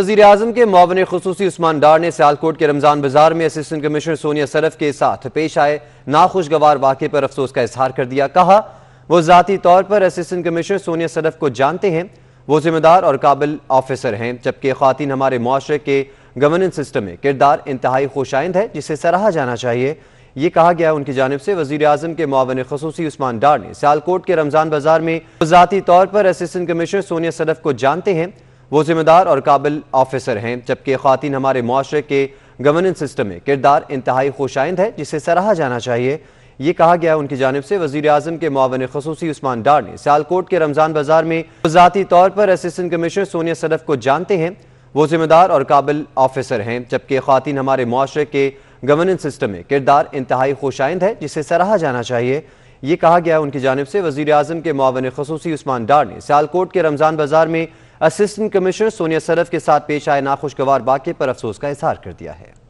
वजीर अजम के मावन खसूसी उस्मान डार ने सियालकोट के रमजान बाजार में असिस्टेंट कमिश्नर सोनिया सरफ के साथ पेश आए नाखुशगवार वाक़े पर अफसोस का इजहार कर दिया कहा वो ज़ाती तौर पर असिस्टेंट कमिश्नर सोनिया सरफ को जानते हैं वो जिम्मेदार और काबिल ऑफिसर हैं जबकि खातन हमारे मुआरे के गवर्नेंस सिस्टम में किरदार इंतहाई खुशाइंद है जिसे सराहा जाना चाहिए ये कहा गया उनकी जानब से वजीर अजम के मावन खसूसी उस्मान डार ने सियालकोट के रमजान बाजार में ज़ाती तौर पर असिस्टेंट कमिश्नर सोनिया सरफ को जानते हैं वो जिम्मेदार और काबिल ऑफिसर हैं जबकि खातन हमारे माशरे के गवर्नेंस सिस्टम में किरदार इंतहाई खुशाइंद है जिसे सराहा जाना चाहिए ये कहा गया उनकी जानब से वजी अजम के मावन खसूसी उस्मान डार ने सियालकोट के रमजान बाजार में ज़ाती तौर पर असिस्टेंट कमिश्नर सोनिया सदफ को जानते हैं वो जिम्मेदार और काबिल ऑफिसर हैं जबकि खातन हमारे माशरे के गवर्नेंस सिस्टम में किरदार इंतहाई खुशाइंद है जिसे सराहा जाना चाहिए ये कहा गया उनकी जानब से वजी अजम के मावन खसूसी उस्मान डार ने सियालकोट के रमजान बाजार में असिस्टेंट कमिश्नर सोनिया सरफ के साथ पेश आए नाखुशगवार वाक्य पर अफसोस का इजहार कर दिया है